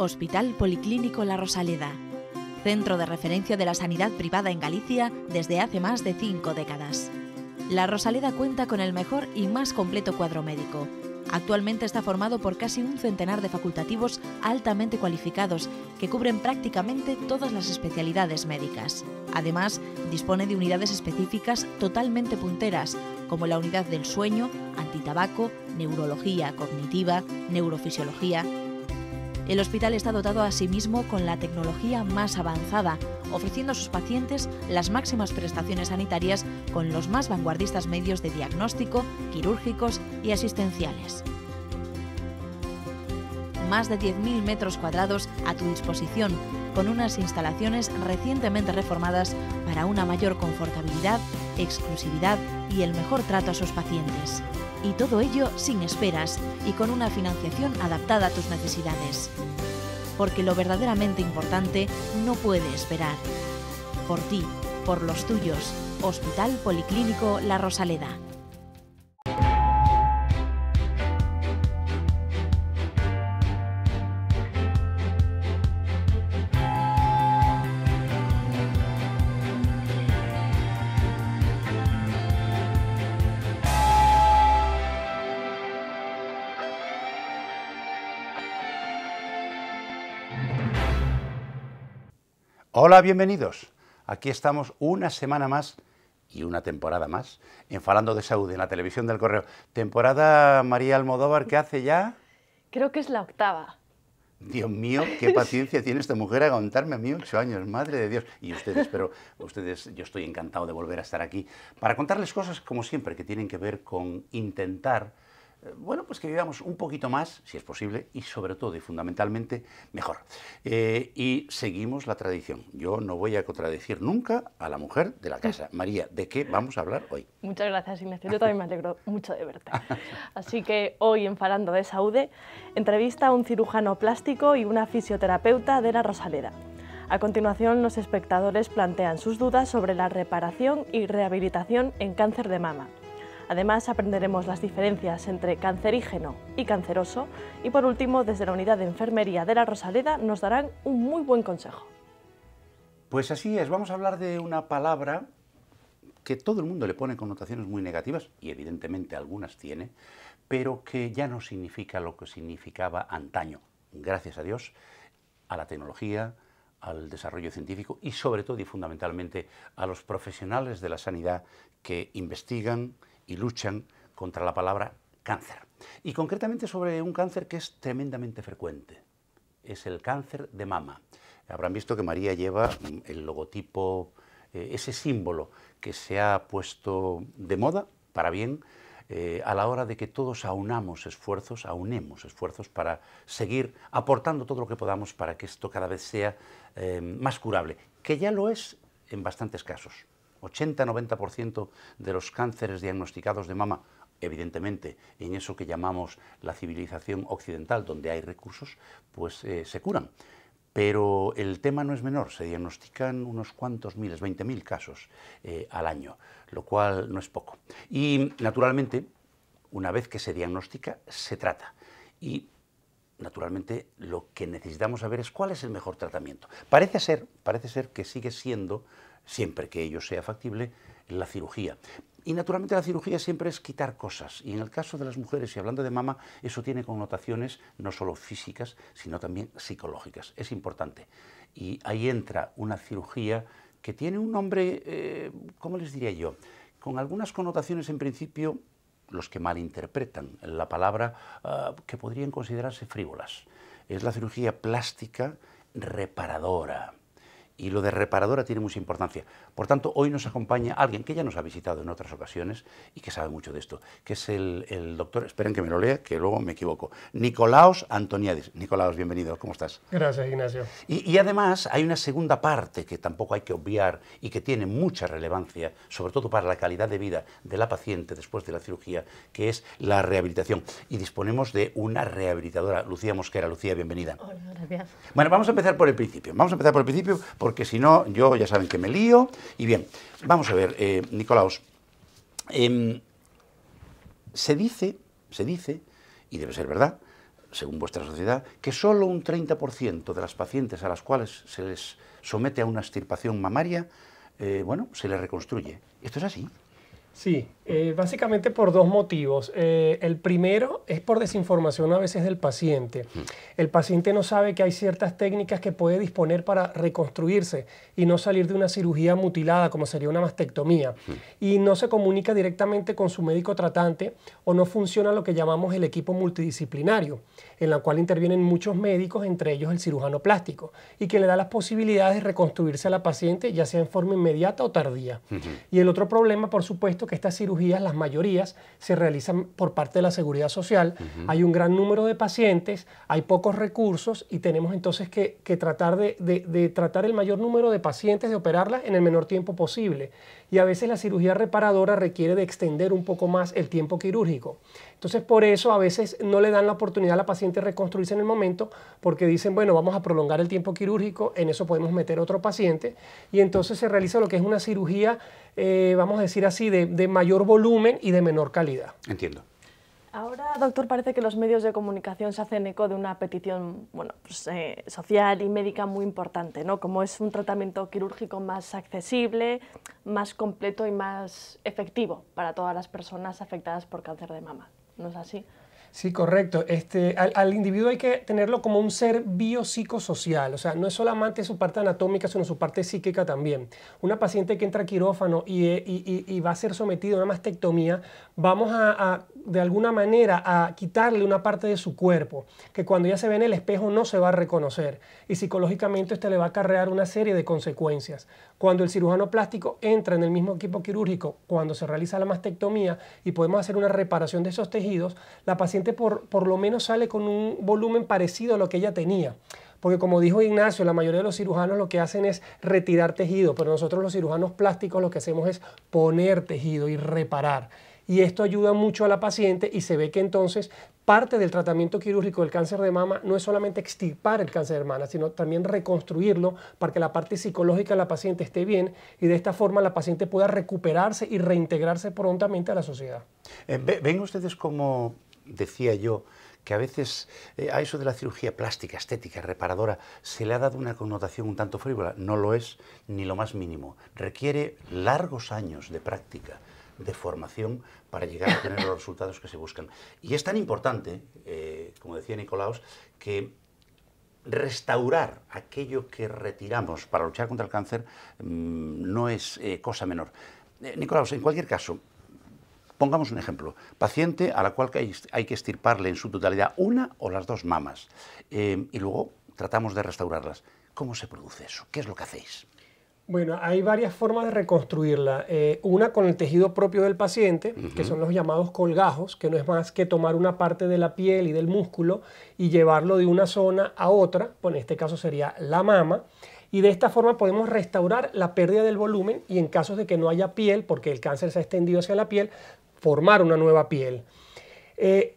Hospital Policlínico La Rosaleda, centro de referencia de la sanidad privada en Galicia desde hace más de cinco décadas. La Rosaleda cuenta con el mejor y más completo cuadro médico. Actualmente está formado por casi un centenar de facultativos altamente cualificados que cubren prácticamente todas las especialidades médicas. Además, dispone de unidades específicas totalmente punteras, como la unidad del sueño, antitabaco, neurología cognitiva, neurofisiología, el hospital está dotado asimismo con la tecnología más avanzada, ofreciendo a sus pacientes las máximas prestaciones sanitarias con los más vanguardistas medios de diagnóstico, quirúrgicos y asistenciales más de 10.000 metros cuadrados a tu disposición, con unas instalaciones recientemente reformadas para una mayor confortabilidad, exclusividad y el mejor trato a sus pacientes. Y todo ello sin esperas y con una financiación adaptada a tus necesidades. Porque lo verdaderamente importante no puede esperar. Por ti, por los tuyos, Hospital Policlínico La Rosaleda. Hola, bienvenidos. Aquí estamos una semana más y una temporada más en Falando de Saúde, en la televisión del correo. Temporada María Almodóvar, ¿qué hace ya? Creo que es la octava. Dios mío, qué paciencia tiene esta mujer a contarme a mí ocho años, madre de Dios. Y ustedes, pero ustedes, yo estoy encantado de volver a estar aquí para contarles cosas, como siempre, que tienen que ver con intentar eh, bueno, pues que vivamos un poquito más, si es posible, y sobre todo y fundamentalmente mejor. Eh, y seguimos la tradición. Yo no voy a contradecir nunca a la mujer de la casa. María, ¿de qué vamos a hablar hoy? Muchas gracias, Ignacio. Yo también me alegro mucho de verte. Así que hoy en Falando de Saúde, entrevista a un cirujano plástico y una fisioterapeuta de la Rosaleda. A continuación, los espectadores plantean sus dudas sobre la reparación y rehabilitación en cáncer de mama. Además, aprenderemos las diferencias entre cancerígeno y canceroso. Y por último, desde la unidad de enfermería de la Rosaleda nos darán un muy buen consejo. Pues así es, vamos a hablar de una palabra que todo el mundo le pone connotaciones muy negativas, y evidentemente algunas tiene, pero que ya no significa lo que significaba antaño, gracias a Dios, a la tecnología, al desarrollo científico y sobre todo y fundamentalmente a los profesionales de la sanidad que investigan, y luchan contra la palabra cáncer. Y concretamente sobre un cáncer que es tremendamente frecuente. Es el cáncer de mama. Habrán visto que María lleva mm, el logotipo, eh, ese símbolo que se ha puesto de moda, para bien, eh, a la hora de que todos aunamos esfuerzos, aunemos esfuerzos para seguir aportando todo lo que podamos para que esto cada vez sea eh, más curable, que ya lo es en bastantes casos. 80-90% de los cánceres diagnosticados de mama, evidentemente en eso que llamamos la civilización occidental, donde hay recursos, pues eh, se curan. Pero el tema no es menor, se diagnostican unos cuantos miles, 20.000 casos eh, al año, lo cual no es poco. Y naturalmente, una vez que se diagnostica, se trata. Y naturalmente lo que necesitamos saber es cuál es el mejor tratamiento. Parece ser, parece ser que sigue siendo siempre que ello sea factible, la cirugía. Y naturalmente la cirugía siempre es quitar cosas. Y en el caso de las mujeres, y hablando de mama, eso tiene connotaciones no solo físicas, sino también psicológicas. Es importante. Y ahí entra una cirugía que tiene un nombre, eh, ¿cómo les diría yo? Con algunas connotaciones en principio, los que malinterpretan la palabra, ah, que podrían considerarse frívolas. Es la cirugía plástica reparadora y lo de reparadora tiene mucha importancia. Por tanto, hoy nos acompaña alguien que ya nos ha visitado en otras ocasiones y que sabe mucho de esto, que es el, doctor, esperen que me lo lea, que luego me equivoco, Nicolaos Antoniadis... Nicolaos, bienvenido, ¿cómo estás? Gracias, Ignacio. Y, además hay una segunda parte que tampoco hay que obviar y que tiene mucha relevancia, sobre todo para la calidad de vida de la paciente después de la cirugía, que es la rehabilitación. Y disponemos de una rehabilitadora, Lucía Mosquera. Lucía, bienvenida. Hola, gracias. Bueno, vamos a empezar por el principio. Vamos a empezar por el principio porque si no, yo ya saben que me lío. Y bien, vamos a ver, eh, Nicolaos. Em, se dice, se dice, y debe ser verdad, según vuestra sociedad, que solo un 30% de las pacientes a las cuales se les somete a una extirpación mamaria, eh, bueno, se les reconstruye. ¿Esto es así? Sí, eh, básicamente por dos motivos. Eh, el primero es por desinformación a veces del paciente. El paciente no sabe que hay ciertas técnicas que puede disponer para reconstruirse y no salir de una cirugía mutilada como sería una mastectomía. Y no se comunica directamente con su médico tratante o no funciona lo que llamamos el equipo multidisciplinario, en la cual intervienen muchos médicos, entre ellos el cirujano plástico, y que le da las posibilidades de reconstruirse a la paciente ya sea en forma inmediata o tardía. Y el otro problema, por supuesto, que estas cirugías, las mayorías, se realizan por parte de la seguridad social. Hay un gran número de pacientes, hay pocos recursos y tenemos entonces que, tratar de, de, tratar el mayor número de pacientes, de operarlas en el menor tiempo posible. Y a veces la cirugía reparadora requiere de extender un poco más el tiempo quirúrgico. Entonces, por eso a veces no le dan la oportunidad a la paciente de reconstruirse en el momento porque dicen, bueno, vamos a prolongar el tiempo quirúrgico, en eso podemos meter otro paciente. Y entonces se realiza lo que es una cirugía eh, vamos a decir así, de, mayor volumen y de menor calidad. Entiendo. Ahora, doctor, parece que los medios de comunicación se hacen eco de una petición bueno, pues, eh, social y médica muy importante, ¿no? Como es un tratamiento quirúrgico más accesible, más completo y más efectivo para todas las personas afectadas por cáncer de mama. ¿No es así? Sí, correcto. Este, al, individuo hay que tenerlo como un ser biopsicosocial, o sea, no es solamente su parte anatómica, sino su parte psíquica también. Una paciente que entra quirófano eh, y, va a ser sometida a una mastectomía, vamos a, de alguna manera, a quitarle una parte de su cuerpo, que cuando ya se ve en el espejo no se va a reconocer. Y psicológicamente esto le va a acarrear una serie de consecuencias. Cuando el cirujano plástico entra en el mismo equipo quirúrgico, cuando se realiza la mastectomía y podemos hacer una reparación de esos tejidos, la paciente por, lo menos sale con un volumen parecido a lo que ella tenía. Porque como dijo Ignacio, la mayoría de los cirujanos lo que hacen es retirar tejido, pero nosotros los cirujanos plásticos lo que hacemos es poner tejido y reparar. Y esto ayuda mucho a la paciente y se ve que entonces parte del tratamiento quirúrgico del cáncer de mama no es solamente extirpar el cáncer de mama, sino también reconstruirlo para que la parte psicológica de la paciente esté bien y de esta forma la paciente pueda recuperarse y reintegrarse prontamente a la sociedad. Eh, ¿Ven ustedes como decía yo que a veces eh, a eso de la cirugía plástica, estética, reparadora, se le ha dado una connotación un tanto frívola. No lo es ni lo más mínimo. Requiere largos años de práctica, de formación, para llegar a tener los resultados que se buscan. Y es tan importante, eh, como decía Nicolaos, que restaurar aquello que retiramos para luchar contra el cáncer mm, no es eh, cosa menor. Nicolaos, en cualquier caso, Pongamos un ejemplo, paciente a la cual hay que estirparle en su totalidad una o las dos mamas eh, y luego tratamos de restaurarlas. ¿Cómo se produce eso? ¿Qué es lo que hacéis? Bueno, hay varias formas de reconstruirla. Eh, una con el tejido propio del paciente, que son los llamados colgajos, que no es más que tomar una parte de la piel y del músculo y llevarlo de una zona a otra, pues en este caso sería la mama, y de esta forma podemos restaurar la pérdida del volumen y en casos de que no haya piel, porque el cáncer se ha extendido hacia la piel, formar una nueva piel. Eh,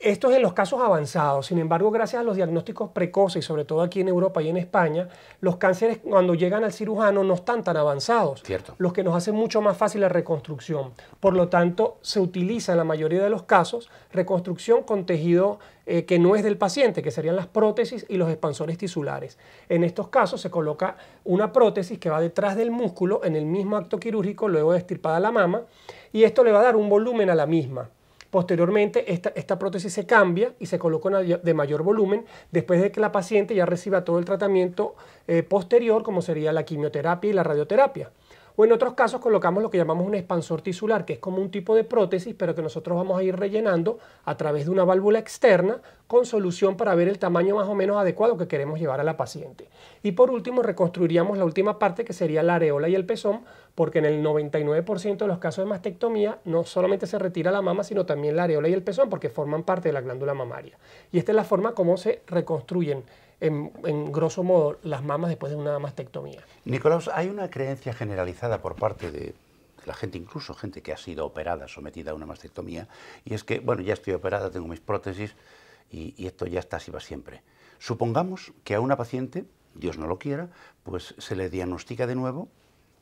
esto es en los casos avanzados, sin embargo, gracias a los diagnósticos precoces, sobre todo aquí en Europa y en España, los cánceres cuando llegan al cirujano no están tan avanzados, Cierto. los que nos hacen mucho más fácil la reconstrucción. Por lo tanto, se utiliza en la mayoría de los casos reconstrucción con tejido eh, que no es del paciente, que serían las prótesis y los expansores tisulares. En estos casos se coloca una prótesis que va detrás del músculo en el mismo acto quirúrgico, luego de estirpada la mama, y esto le va a dar un volumen a la misma. Posteriormente, esta, prótesis se cambia y se coloca de mayor volumen después de que la paciente ya reciba todo el tratamiento eh, posterior, como sería la quimioterapia y la radioterapia. O en otros casos colocamos lo que llamamos un expansor tisular, que es como un tipo de prótesis, pero que nosotros vamos a ir rellenando a través de una válvula externa con solución para ver el tamaño más o menos adecuado que queremos llevar a la paciente. Y por último, reconstruiríamos la última parte que sería la areola y el pezón, porque en el 99% de los casos de mastectomía no solamente se retira la mama, sino también la areola y el pezón, porque forman parte de la glándula mamaria. Y esta es la forma como se reconstruyen en, grosso modo las mamas después de una mastectomía. Nicolás, hay una creencia generalizada por parte de, la gente, incluso gente que ha sido operada, sometida a una mastectomía, y es que, bueno, ya estoy operada, tengo mis prótesis y, y esto ya está así para siempre. Supongamos que a una paciente, Dios no lo quiera, pues se le diagnostica de nuevo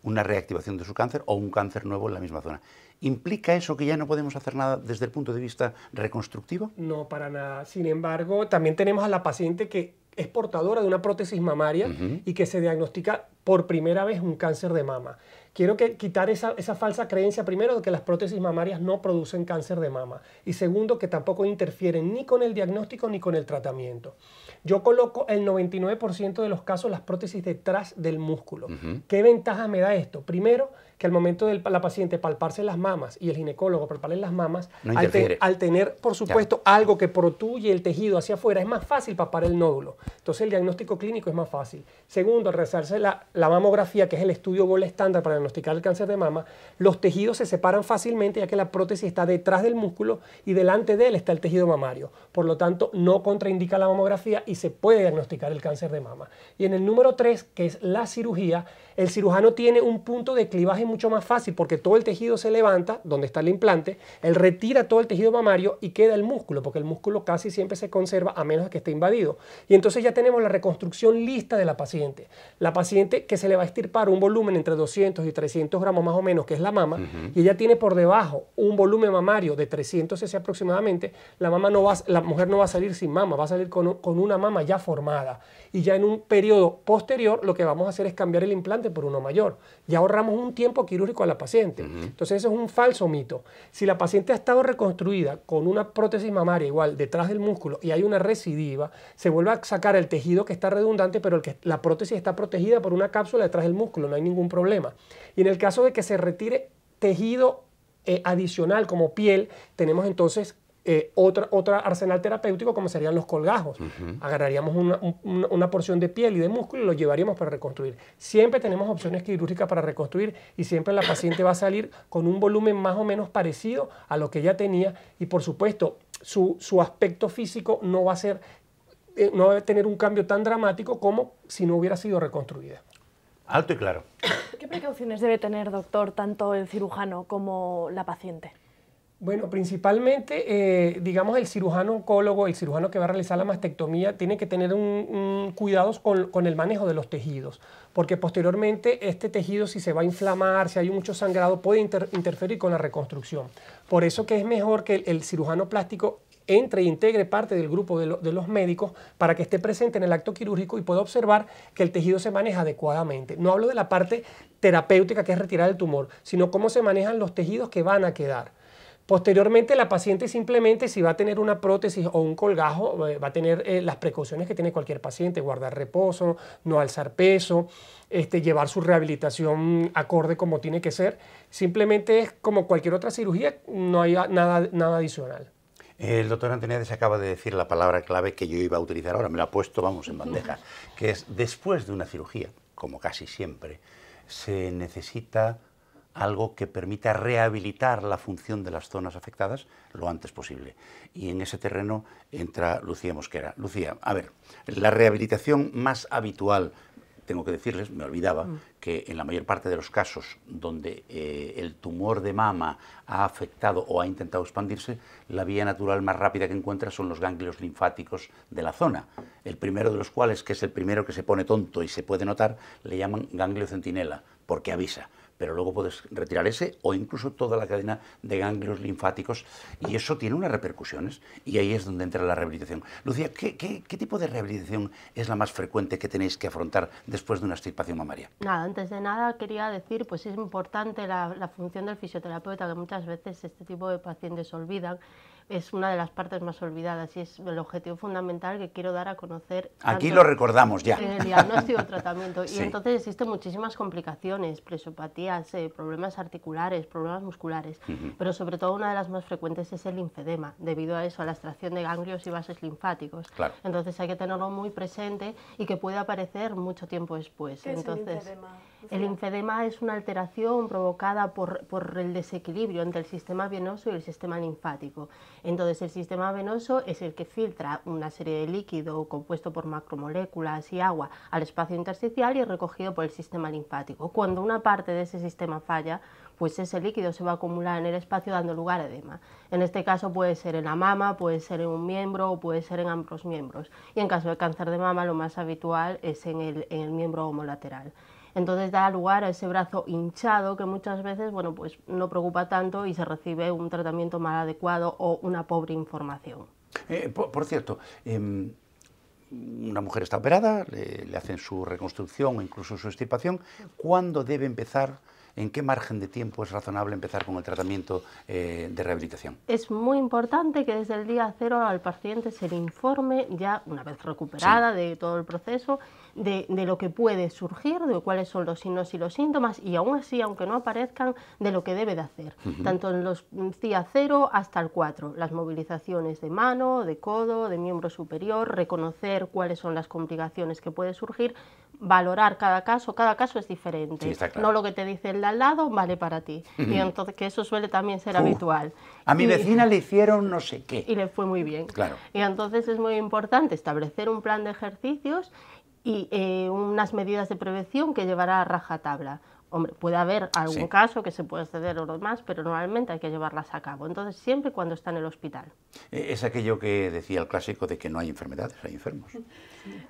una reactivación de su cáncer o un cáncer nuevo en la misma zona. ¿Implica eso que ya no podemos hacer nada desde el punto de vista reconstructivo? No, para nada. Sin embargo, también tenemos a la paciente que es portadora de una prótesis mamaria y que se diagnostica por primera vez un cáncer de mama. Quiero que, quitar esa, falsa creencia, primero, de que las prótesis mamarias no producen cáncer de mama. Y segundo, que tampoco interfieren ni con el diagnóstico ni con el tratamiento. Yo coloco el 99% de los casos las prótesis detrás del músculo. ¿Qué ventaja me da esto? Primero, que al momento de la paciente palparse las mamas y el ginecólogo palparle las mamas, al, tener, por supuesto, algo que protuye el tejido hacia afuera, es más fácil palpar el nódulo. Entonces el diagnóstico clínico es más fácil. Segundo, al realizarse la, mamografía, que es el estudio Bola estándar para diagnosticar el cáncer de mama, los tejidos se separan fácilmente ya que la prótesis está detrás del músculo y delante de él está el tejido mamario. Por lo tanto, no contraindica la mamografía y se puede diagnosticar el cáncer de mama. Y en el número tres que es la cirugía, el cirujano tiene un punto de clivaje mucho más fácil porque todo el tejido se levanta, donde está el implante, él retira todo el tejido mamario y queda el músculo, porque el músculo casi siempre se conserva a menos que esté invadido. Y entonces ya tenemos la reconstrucción lista de la paciente. La paciente que se le va a extirpar un volumen entre 200 y 300 gramos más o menos, que es la mama, y ella tiene por debajo un volumen mamario de 300 cc aproximadamente, la, mama no va, la mujer no va a salir sin mama, va a salir con una mama ya formada. Y ya en un periodo posterior lo que vamos a hacer es cambiar el implante por uno mayor. Y ahorramos un tiempo quirúrgico a la paciente. Entonces eso es un falso mito. Si la paciente ha estado reconstruida con una prótesis mamaria igual detrás del músculo y hay una recidiva, se vuelve a sacar el tejido que está redundante, pero la prótesis está protegida por una cápsula detrás del músculo, no hay ningún problema. Y en el caso de que se retire tejido eh, adicional como piel, tenemos entonces eh, otra, otra, arsenal terapéutico como serían los colgajos. Agarraríamos una, una, porción de piel y de músculo y lo llevaríamos para reconstruir. Siempre tenemos opciones quirúrgicas para reconstruir y siempre la paciente va a salir con un volumen más o menos parecido a lo que ella tenía y por supuesto su, su aspecto físico no va a ser eh, no va a tener un cambio tan dramático como si no hubiera sido reconstruida. Alto y claro. ¿Qué precauciones debe tener, doctor, tanto el cirujano como la paciente? Bueno, principalmente, eh, digamos, el cirujano oncólogo, el cirujano que va a realizar la mastectomía, tiene que tener un, cuidados con, el manejo de los tejidos, porque posteriormente este tejido, si se va a inflamar, si hay mucho sangrado, puede interferir con la reconstrucción. Por eso que es mejor que el, cirujano plástico entre e integre parte del grupo de, de, los médicos para que esté presente en el acto quirúrgico y pueda observar que el tejido se maneja adecuadamente. No hablo de la parte terapéutica que es retirar el tumor, sino cómo se manejan los tejidos que van a quedar. Posteriormente, la paciente simplemente, si va a tener una prótesis o un colgajo, eh, va a tener eh, las precauciones que tiene cualquier paciente, guardar reposo, no alzar peso, este, llevar su rehabilitación acorde como tiene que ser. Simplemente es como cualquier otra cirugía, no hay nada, nada adicional. El doctor se acaba de decir la palabra clave que yo iba a utilizar ahora, me la ha puesto, vamos, en bandeja, que es después de una cirugía, como casi siempre, se necesita algo que permita rehabilitar la función de las zonas afectadas lo antes posible. Y en ese terreno entra Lucía Mosquera. Lucía, a ver, la rehabilitación más habitual, tengo que decirles, me olvidaba, mm. que en la mayor parte de los casos donde eh, el tumor de mama ha afectado o ha intentado expandirse, la vía natural más rápida que encuentra son los ganglios linfáticos de la zona, el primero de los cuales, que es el primero que se pone tonto y se puede notar, le llaman ganglio centinela, porque avisa pero luego puedes retirar ese o incluso toda la cadena de ganglios linfáticos y eso tiene unas repercusiones y ahí es donde entra la rehabilitación. Lucía, ¿qué, tipo de rehabilitación es la más frecuente que tenéis que afrontar después de una extirpación mamaria? Nada, antes de nada quería decir, pues es importante la función del fisioterapeuta que muchas veces este tipo de pacientes olvidan es una de las partes más olvidadas y es el objetivo fundamental que quiero dar a conocer. Aquí lo recordamos ya. El diagnóstico y tratamiento. Y entonces existen muchísimas complicaciones, presopatías, eh, problemas articulares, problemas musculares, pero sobre todo una de las más frecuentes es el linfedema, debido a eso, a la extracción de ganglios y vasos linfáticos. Entonces hay que tenerlo muy presente y que puede aparecer mucho tiempo después. entonces, el linfedema es una alteración provocada por, el desequilibrio entre el sistema venoso y el sistema linfático. Entonces, el sistema venoso es el que filtra una serie de líquido compuesto por macromoléculas y agua al espacio intersticial y es recogido por el sistema linfático. Cuando una parte de ese sistema falla, pues ese líquido se va a acumular en el espacio dando lugar a edema. En este caso puede ser en la mama, puede ser en un miembro o puede ser en ambos miembros. Y en caso de cáncer de mama lo más habitual es en el miembro homolateral. Entonces da lugar a ese brazo hinchado que muchas veces, bueno, pues no preocupa tanto y se recibe un tratamiento mal adecuado o una pobre información. Eh, por, cierto, em, una mujer está operada, le, hacen su reconstrucción o incluso su extirpación, ¿cuándo debe empezar? ¿En qué margen de tiempo es razonable empezar con el tratamiento eh, de rehabilitación? Es muy importante que desde el día cero al paciente se le informe, ya una vez recuperada de todo el proceso, de, lo que puede surgir, de cuáles son los signos y los síntomas, y aún así, aunque no aparezcan, de lo que debe de hacer, tanto en los días 0 hasta el 4, las movilizaciones de mano, de codo, de miembro superior, reconocer cuáles son las complicaciones que puede surgir, valorar cada caso, cada caso es diferente. No lo que te dice el de al lado vale para ti. Y entonces que eso suele también ser habitual. A mi vecina le hicieron no sé qué. Y le fue muy bien. Claro. Y entonces es muy importante establecer un plan de ejercicios y eh, unas medidas de prevención que llevará a rajatabla. Hombre, puede haber algún caso que se puede ceder o demás, pero normalmente hay que llevarlas a cabo. Entonces, siempre cuando está en el hospital. E, es aquello que decía el clásico de que no hay enfermedades, hay enfermos.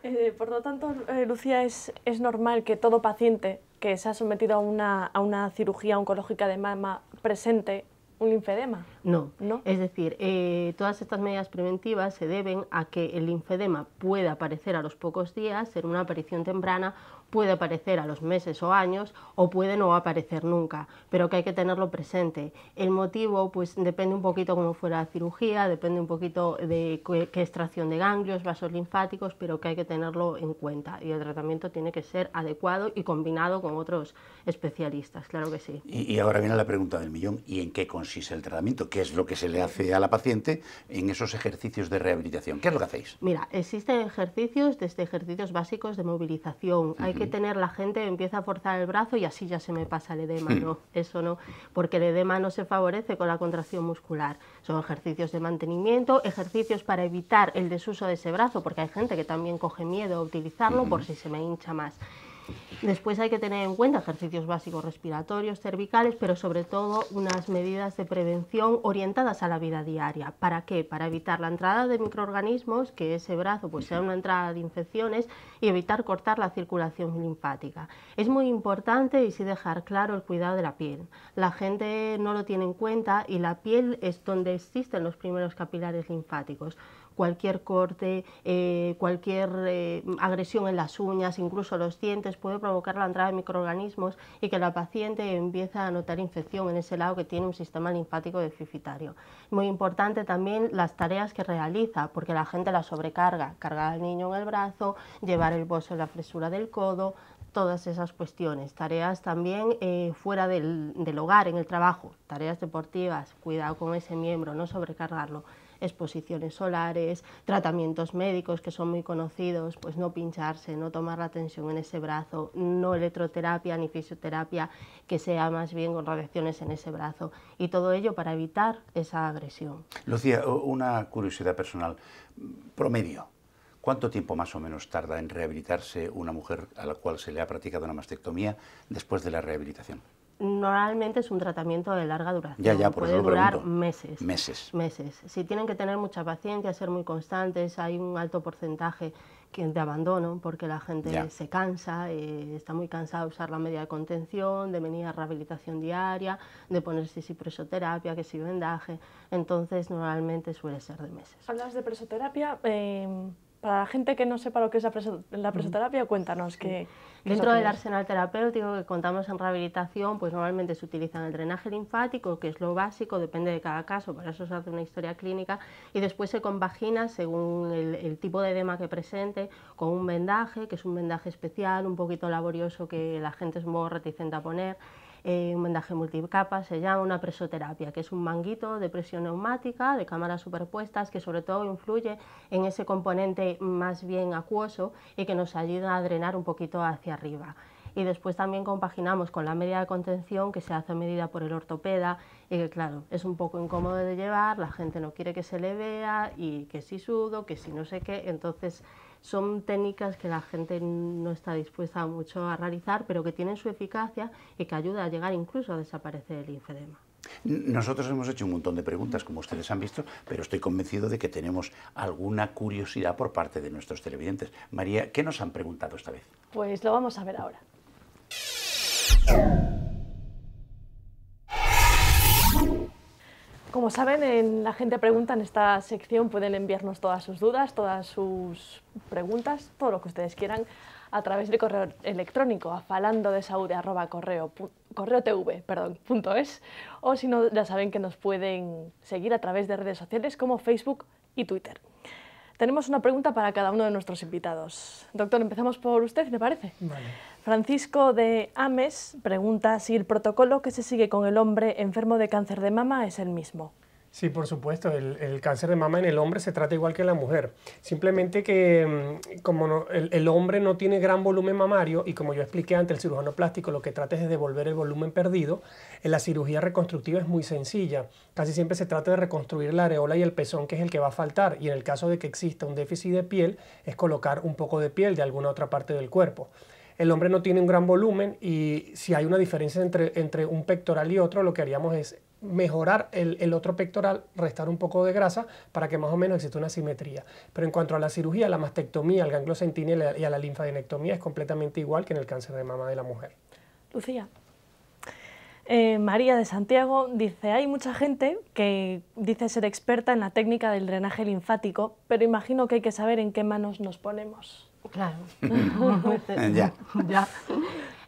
Eh, por lo tanto, eh, Lucía, es, es, normal que todo paciente que se ha sometido a una, a una cirugía oncológica de mama presente un linfedema. No, ¿No? es decir, eh, todas estas medidas preventivas se deben a que el linfedema pueda aparecer a los pocos días, ser una aparición temprana puede aparecer a los meses o años o puede no aparecer nunca, pero que hay que tenerlo presente. El motivo pues depende un poquito cómo fuera la cirugía, depende un poquito de qué extracción de ganglios, vasos linfáticos, pero que hay que tenerlo en cuenta y el tratamiento tiene que ser adecuado y combinado con otros especialistas, claro que sí. Y, ahora viene la pregunta del millón, ¿y en qué consiste el tratamiento? ¿Qué es lo que se le hace a la paciente en esos ejercicios de rehabilitación? ¿Qué es lo que hacéis? Mira, existen ejercicios desde ejercicios básicos de movilización, hay que Mm. tener la gente, empieza a forzar el brazo y así ya se me pasa el edema. Mm. No, eso no, porque el edema no se favorece con la contracción muscular. Son ejercicios de mantenimiento, ejercicios para evitar el desuso de ese brazo, porque hay gente que también coge miedo a utilizarlo por si se me hincha más. Después hay que tener en cuenta ejercicios básicos respiratorios, cervicales, pero sobre todo unas medidas de prevención orientadas a la vida diaria. ¿Para qué? Para evitar la entrada de microorganismos, que ese brazo pues, sea una entrada de infecciones y evitar cortar la circulación linfática. Es muy importante y sí dejar claro el cuidado de la piel. La gente no lo tiene en cuenta y la piel es donde existen los primeros capilares linfáticos cualquier corte, eh, cualquier eh, agresión en las uñas, incluso los dientes, puede provocar la entrada de microorganismos y que la paciente empiece a notar infección en ese lado que tiene un sistema linfático deficitario. Muy importante también las tareas que realiza, porque la gente la sobrecarga, cargar al niño en el brazo, llevar el bolso en la fresura del codo, todas esas cuestiones, tareas también eh, fuera del, hogar, en el trabajo, tareas deportivas, cuidado con ese miembro, no sobrecargarlo exposiciones solares, tratamientos médicos que son muy conocidos, pues no pincharse, no tomar la tensión en ese brazo, no electroterapia ni fisioterapia que sea más bien con radiaciones en ese brazo y todo ello para evitar esa agresión. Lucía, una curiosidad personal, promedio. ¿Cuánto tiempo más o menos tarda en rehabilitarse una mujer a la cual se le ha practicado una mastectomía después de la rehabilitación? normalmente es un tratamiento de larga duración. Ya, Puede durar meses. Meses. Meses. Si tienen que tener mucha paciencia, ser muy constantes. Hay un alto porcentaje de abandono porque la gente se cansa, eh, está muy cansada de usar la media de contención, de venir a rehabilitación diaria, de ponerse si presoterapia, que si vendaje. Entonces, normalmente suele ser de meses. Hablas de presoterapia. Eh, para la gente que no sepa lo que es la, presoterapia, cuéntanos que qué, Dentro del arsenal terapéutico que contamos en rehabilitación, pues normalmente se utiliza el drenaje linfático, que es lo básico, depende de cada caso, para eso se hace una historia clínica, y después se convagina según el, el tipo de edema que presente con un vendaje, que es un vendaje especial, un poquito laborioso que la gente es muy reticente a poner, eh, un vendaje multicapa, se llama una presoterapia, que es un manguito de presión neumática, de cámaras superpuestas, que sobre todo influye en ese componente más bien acuoso y que nos ayuda a drenar un poquito hacia arriba y después también compaginamos con la media de contención que se hace medida por el ortopeda y que claro, es un poco incómodo de llevar, la gente no quiere que se le vea y que si sudo, que si no sé qué, entonces son técnicas que la gente no está dispuesta mucho a realizar, pero que tienen su eficacia y que ayuda a llegar incluso a desaparecer el linfedema. Nosotros hemos hecho un montón de preguntas, como ustedes han visto, pero estoy convencido de que tenemos alguna curiosidad por parte de nuestros televidentes. María, ¿qué nos han preguntado esta vez? Pues lo vamos a ver ahora. Como saben, en La Gente Pregunta, en esta sección, pueden enviarnos todas sus dudas, todas sus preguntas, todo lo que ustedes quieran, a través de correo electrónico, a correo, perdón, o si no, ya saben que nos pueden seguir a través de redes sociales como Facebook y Twitter. Tenemos una pregunta para cada uno de nuestros invitados. Doctor, empezamos por usted, ¿le parece? Vale. Francisco de Ames pregunta si el protocolo que se sigue con el hombre enfermo de cáncer de mama es el mismo. Sí, por supuesto, el, cáncer de mama en el hombre se trata igual que en la mujer. Simplemente que mm, como el, el, hombre no tiene gran volumen mamario y como yo expliqué antes, el cirujano plástico lo que trata es de devolver el volumen perdido, en la cirugía reconstructiva es muy sencilla. Casi siempre se trata de reconstruir la areola y el pezón, que es el que va a faltar. Y en el caso de que exista un déficit de piel, es colocar un poco de piel de alguna otra parte del cuerpo el hombre no tiene un gran volumen y si hay una diferencia entre, un pectoral y otro, lo que haríamos es mejorar el, otro pectoral, restar un poco de grasa para que más o menos exista una simetría. Pero en cuanto a la cirugía, la mastectomía, el ganglio y la linfadenectomía es completamente igual que en el cáncer de mama de la mujer. Lucía. Eh, María de Santiago dice, hay mucha gente que dice ser experta en la técnica del drenaje linfático, pero imagino que hay que saber en qué manos nos ponemos. Claro.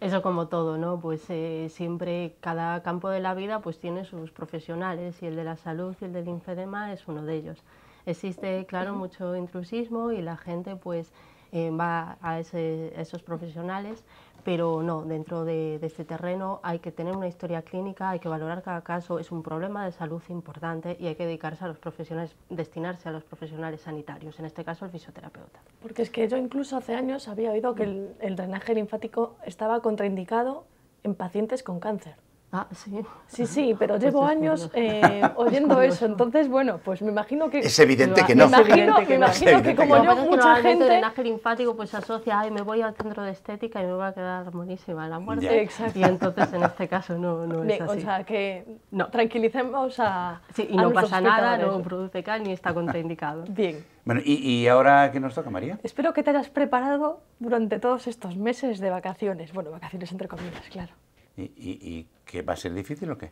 Eso como todo, ¿no? Pues eh, siempre cada campo de la vida pues tiene sus profesionales y el de la salud y el del infedema es uno de ellos. Existe, claro, mucho intrusismo y la gente pues eh, va a esos profesionales pero no, dentro de, este terreno hay que tener una historia clínica, hay que valorar cada caso, es un problema de salud importante y hay que dedicarse a los profesionales, destinarse a los profesionales sanitarios, en este caso el fisioterapeuta. Porque es que yo incluso hace años había oído que el drenaje linfático estaba contraindicado en pacientes con cáncer. Ah, sí, sí, sí, pero pues llevo años eh, oyendo eso, entonces, bueno, pues me imagino que... Es evidente que no. Me imagino, me imagino que como yo, mucha gente... El drenaje linfático pues asocia, ay, me voy al centro de estética y me va a quedar buenísima la muerte. Exacto. Y entonces en este caso no, no es así. O sea, que no. tranquilicemos a... Sí, y no pasa nada, no produce cal ni está contraindicado. Bien. Bueno, ¿y, ¿y, ahora qué nos toca, María? Espero que te hayas preparado durante todos estos meses de vacaciones. Bueno, vacaciones entre comillas, claro. ¿Y, y, qué va a ser difícil o qué?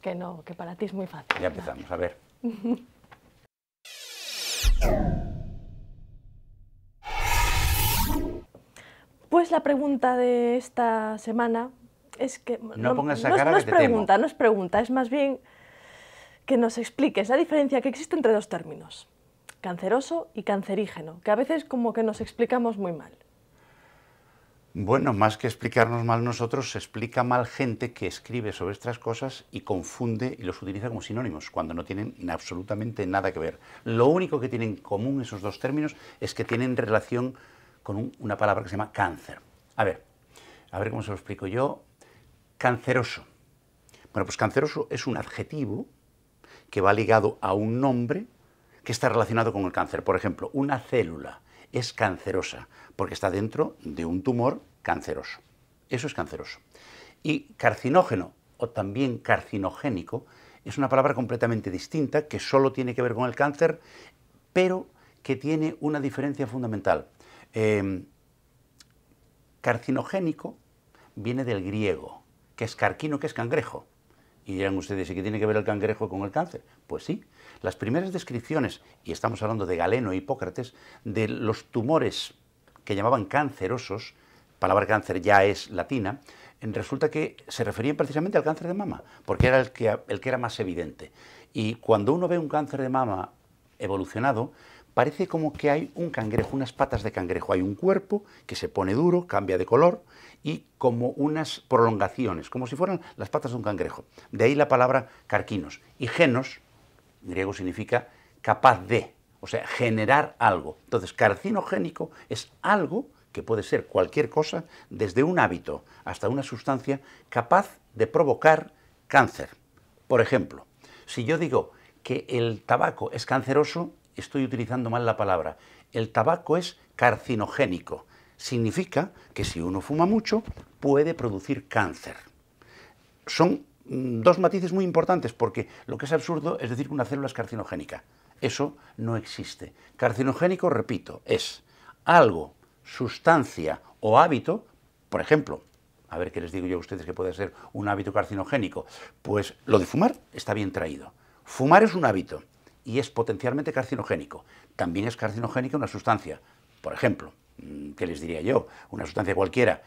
Que no, que para ti es muy fácil. Ya empezamos, a ver. Pues la pregunta de esta semana es que... No, pongas esa no, no es pregunta, es más bien que nos expliques la diferencia que existe entre dos términos, canceroso y cancerígeno, que a veces como que nos explicamos muy mal. Bueno, más que explicarnos mal nosotros, se explica mal gente que escribe sobre estas cosas y confunde y los utiliza como sinónimos, cuando no tienen absolutamente nada que ver. Lo único que tienen en común esos dos términos es que tienen relación con una palabra que se llama cáncer. A ver, a ver cómo se lo explico yo. Canceroso. Bueno, pues canceroso es un adjetivo que va ligado a un nombre que está relacionado con el cáncer. Por ejemplo, una célula es cancerosa, porque está dentro de un tumor canceroso. Eso es canceroso. Y carcinógeno o también carcinogénico es una palabra completamente distinta que solo tiene que ver con el cáncer, pero que tiene una diferencia fundamental. Em, carcinogénico viene del griego, que es carquino, que es cangrejo. Y dirán ustedes, ¿y qué tiene que ver el cangrejo con el cáncer? Pues sí, las primeras descripciones, y estamos hablando de Galeno e Hipócrates, de los tumores que llamaban cancerosos, palabra cáncer ya es latina, resulta que se referían precisamente al cáncer de mama, porque era el que, el que era más evidente. Y cuando uno ve un cáncer de mama evolucionado, parece como que hay un cangrejo, unas patas de cangrejo, hay un cuerpo que se pone duro, cambia de color y como unas prolongaciones, como si fueran las patas de un cangrejo. De ahí la palabra carquinos. Y genos, en griego significa capaz de, o sea, generar algo. Entonces, carcinogénico es algo que puede ser cualquier cosa, desde un hábito hasta una sustancia capaz de provocar cáncer. Por ejemplo, si yo digo que el tabaco es canceroso, estoy utilizando mal la palabra, el tabaco es carcinogénico. Significa que si uno fuma mucho puede producir cáncer. Son mm, dos matices muy importantes porque lo que es absurdo es decir que una célula es carcinogénica. Eso no existe. Carcinogénico, repito, es algo, sustancia o hábito, por ejemplo, a ver qué les digo yo a ustedes que puede ser un hábito carcinogénico, pues lo de fumar está bien traído. Fumar es un hábito y es potencialmente carcinogénico. También es carcinogénica una sustancia, por ejemplo, mm, ¿qué les diría yo? Una sustancia cualquiera.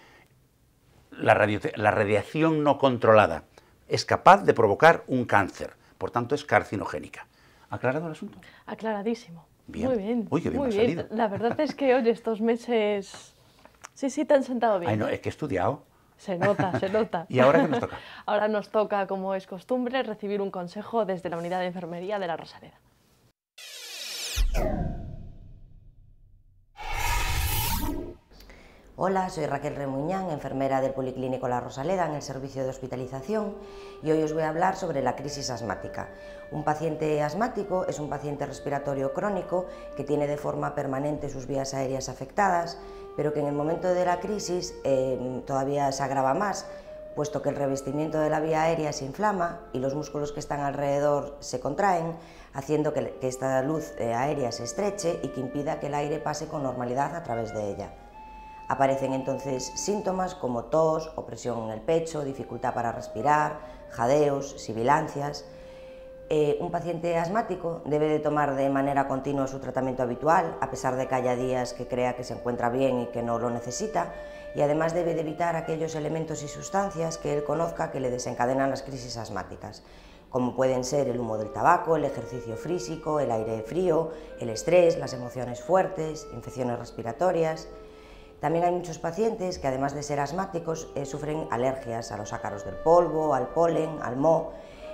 La, radiación no controlada es capaz de provocar un cáncer, por tanto es carcinogénica. ¿Aclarado el asunto? Aclaradísimo. Muy bien. Uy, bien, muy bien. La verdad es que, hoy, estos meses... Sí, sí, te han sentado bien. ¿eh? es que he estudiado. Se nota, se nota. ¿Y ahora qué nos toca? Ahora nos toca, como es costumbre, recibir un consejo desde la unidad de enfermería de la Rosaleda. Hola, soy Raquel Remuñán, enfermera del Policlínico La Rosaleda en el servicio de hospitalización y hoy os voy a hablar sobre la crisis asmática. Un paciente asmático es un paciente respiratorio crónico que tiene de forma permanente sus vías aéreas afectadas, pero que en el momento de la crisis eh, todavía se agrava más puesto que el revestimiento de la vía aérea se inflama y los músculos que están alrededor se contraen, haciendo que, esta luz eh, aérea se estreche y que impida que el aire pase con normalidad a través de ella. Aparecen entonces síntomas como tos, opresión en el pecho, dificultad para respirar, jadeos, sibilancias. Eh, un paciente asmático debe de tomar de manera continua su tratamiento habitual, a pesar de que haya días que crea que se encuentra bien y que no lo necesita, y además debe de evitar aquellos elementos y sustancias que él conozca que le desencadenan las crisis asmáticas, como pueden ser el humo del tabaco, el ejercicio físico, el aire frío, el estrés, las emociones fuertes, infecciones respiratorias. También hay muchos pacientes que además de ser asmáticos eh, sufren alergias a los ácaros del polvo, al polen, al moho.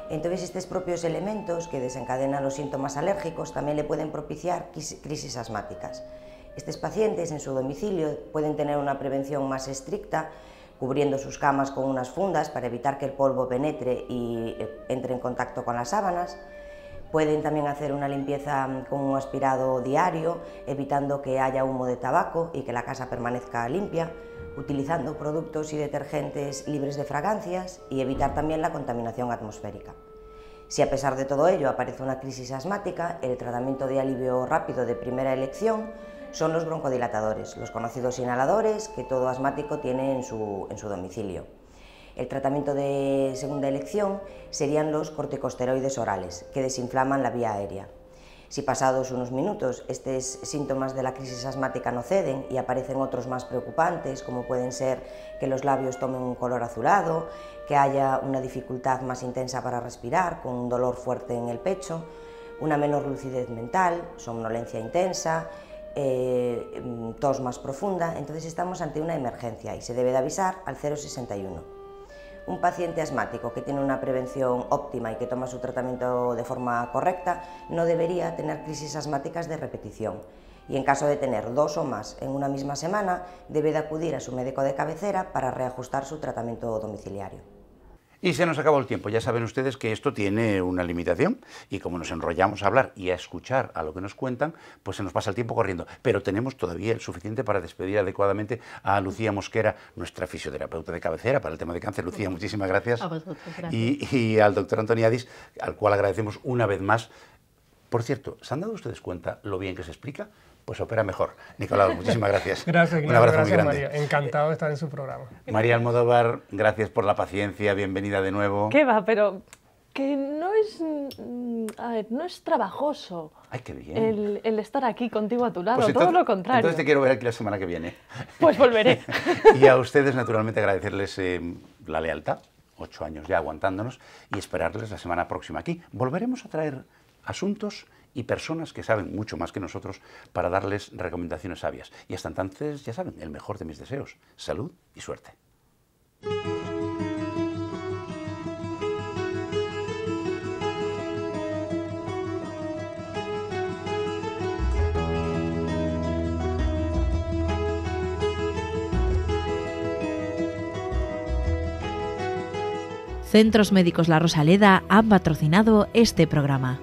Entonces estos propios elementos que desencadenan los síntomas alérgicos también le pueden propiciar crisis asmáticas. Estos pacientes en su domicilio pueden tener una prevención más estricta, cubriendo sus camas con unas fundas para evitar que el polvo penetre y eh, entre en contacto con las sábanas. Pueden también hacer una limpieza con un aspirado diario, evitando que haya humo de tabaco y que la casa permanezca limpia, utilizando productos y detergentes libres de fragancias y evitar también la contaminación atmosférica. Si a pesar de todo ello aparece una crisis asmática, el tratamiento de alivio rápido de primera elección son los broncodilatadores, los conocidos inhaladores que todo asmático tiene en su, domicilio. El tratamiento de segunda elección serían los corticosteroides orales, que desinflaman la vía aérea. Si pasados unos minutos estos síntomas de la crisis asmática no ceden y aparecen otros más preocupantes, como pueden ser que los labios tomen un color azulado, que haya una dificultad más intensa para respirar, con un dolor fuerte en el pecho, una menor lucidez mental, somnolencia intensa, eh, mm, tos más profunda, entonces estamos ante una emergencia y se debe de avisar al 061. Un paciente asmático que tiene una prevención óptima y que toma su tratamiento de forma correcta no debería tener crisis asmáticas de repetición y en caso de tener dos o más en una misma semana debe de acudir a su médico de cabecera para reajustar su tratamiento domiciliario. Y se nos acabó el tiempo. Ya saben ustedes que esto tiene una limitación y como nos enrollamos a hablar y a escuchar a lo que nos cuentan, pues se nos pasa el tiempo corriendo. Pero tenemos todavía el suficiente para despedir adecuadamente a Lucía Mosquera, nuestra fisioterapeuta de cabecera para el tema de cáncer. Lucía, muchísimas gracias. Y, y al doctor Antoniadis, al cual agradecemos una vez más. Por cierto, ¿se han dado ustedes cuenta lo bien que se explica? pues opera mejor. Nicolás, muchísimas gracias. gracias, Un abrazo muy grande. Encantado de estar en su programa. María Almodóvar, gracias por la paciencia, bienvenida de nuevo. ¿Qué va? Pero que no es, mm, a no es trabajoso Ay, qué bien. El, estar aquí contigo a tu lado, pues todo lo contrario. Entonces te quiero ver aquí la semana que viene. Pues volveré. y a ustedes, naturalmente, agradecerles eh, la lealtad, ocho años ya aguantándonos, y esperarles la semana próxima aquí. Volveremos a traer asuntos y personas que saben mucho más que nosotros para darles recomendaciones sabias. Y hasta entonces, ya saben, el mejor de mis deseos, salud y suerte. Centros Médicos La Rosaleda han patrocinado este programa.